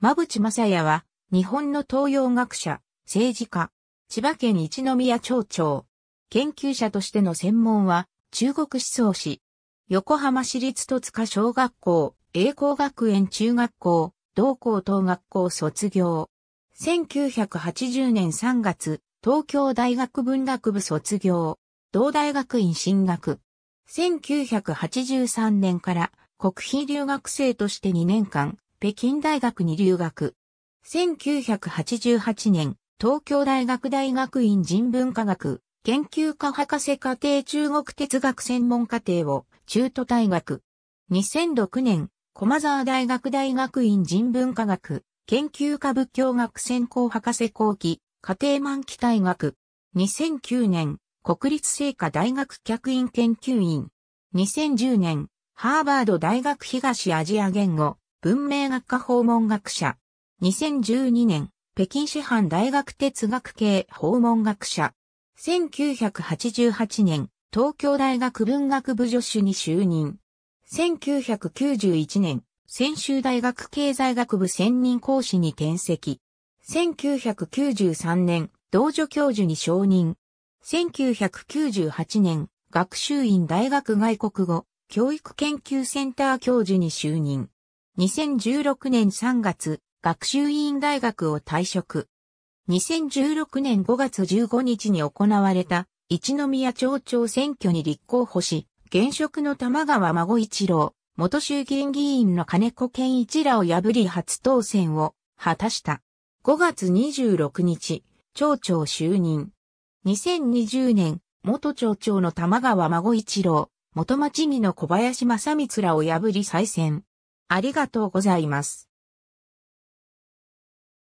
馬淵正也は、日本の東洋学者、政治家、千葉県一宮町長、研究者としての専門は、中国思想史、横浜市立戸塚小学校、栄光学園中学校、同校等学校卒業。1980年3月、東京大学文学部卒業、同大学院進学。1983年から国費留学生として2年間、北京大学に留学。1988年、東京大学大学院人文科学研究科博士課程中国哲学専門課程を中途退学。2006年、駒沢大学大学院人文科学研究科仏教学専攻博士後期家庭満期退学。2009年、国立聖火大学客員研究員。2010年、ハーバード大学東アジア言語文明学科訪問学者。2012年、北京師範大学哲学系訪問学者。1988年、東京大学文学部助手に就任。1991年、専修大学経済学部専任講師に転籍。1993年、同助教授に承認。1998年、学習院大学外国語教育研究センター教授に就任。2016年3月、学習院大学を退職。2016年5月15日に行われた一宮町長選挙に立候補し、現職の玉川孫一郎、元衆議院議員の金子健一らを破り初当選を果たした。5月26日、町長就任。2020年、元町長の玉川孫一郎、元町議の小林正光らを破り再選。ありがとうございます。